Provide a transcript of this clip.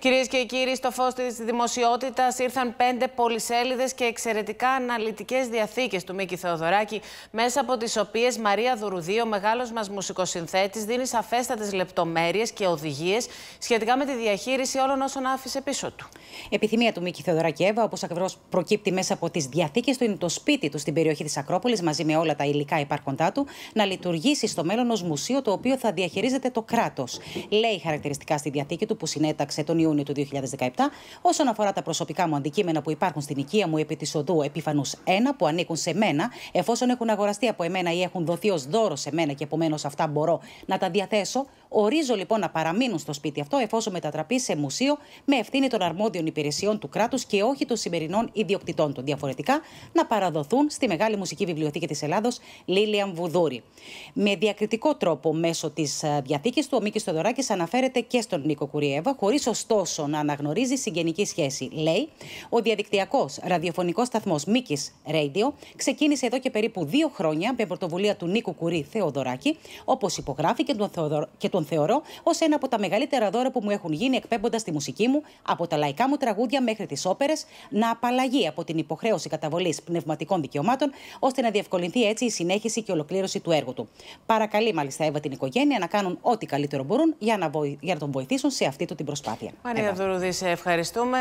Κυρίες και κύριοι, στο φως της δημοσιότητας ήρθαν πέντε πολυσέλιδες και εξαιρετικά αναλυτικές διαθήκες του Μίκη Θεοδωράκη, μέσα από τις οποίες Μαρία Δουρουδίου, ο μεγάλος μας μουσικοσυνθέτης, δίνει σαφέστατες λεπτομέρειες και οδηγίες σχετικά με τη διαχείριση όλων όσων άφησε πίσω του. επιθυμία του Μίκη Θεοδωράκη Εύα, όπως ακριβώς προκύπτει μέσα από τις διαθήκες του, είναι το σπίτι του στην περιοχή της Ακρόπολης, μαζί με όλα τα υλικά υπάρχοντά του, να λειτουργήσει στο μέλλον ως μουσείο το οποίο θα διαχειρίζεται το κράτος. Λέει χαρακτηριστικά στη διαθήκη του που συνέταξε τον Ιούνιο Ιούνιου του 2017 όσον αφορά τα προσωπικά μου αντικείμενα που υπάρχουν στην οικία μου επί της οδού Επίφανου 1 που ανήκουν σε μένα, εφόσον έχουν αγοραστεί από εμένα ή έχουν δοθεί ως δώρο σε μένα και επομένως αυτά μπορώ να τα διαθέσω. Ορίζω λοιπόν να παραμείνουν στο σπίτι αυτό εφόσον μετατραπεί σε μουσείο με ευθύνη των αρμόδιων υπηρεσιών του κράτους και όχι των σημερινών ιδιοκτητών του. Διαφορετικά, να παραδοθούν στη Μεγάλη Μουσική Βιβλιοθήκη της Ελλάδος, Λίλιαν Βουδούρη. Με διακριτικό τρόπο μέσω της ε, διαθήκης του, ο Μίκης Στοδωράκη αναφέρεται και στον Νίκο Κουριέβα, χωρίς ωστόσο τόσο να αναγνωρίζει συγγενική σχέση, λέει, ο διαδικτυακός ραδιοφωνικός σταθμός Μίκης Radio ξεκίνησε εδώ και περίπου δύο χρόνια με πρωτοβουλία του Νίκου Κουρί Θεοδωράκη, όπως υπογράφει και τον, Θεοδωρο... και τον θεωρώ ως ένα από τα μεγαλύτερα δώρα που μου έχουν γίνει εκπέμποντας τη μουσική μου από τα λαϊκά μου τραγούδια μέχρι τις όπερες, να απαλλαγεί από την υποχρέωση καταβολής πνευματικών δικαιωμάτων, ώστε να διευκολυνθεί έτσι η συνέχιση και ολοκλήρωση του έργου του. Παρακαλεί μάλιστα Εύα την οικογένεια να κάνουν ό,τι καλύτερο μπορούν για να, βοη... για να τον βοηθήσουν σε αυτή του την προσπάθεια. Μαρία Δουρουδή, σε ευχαριστούμε.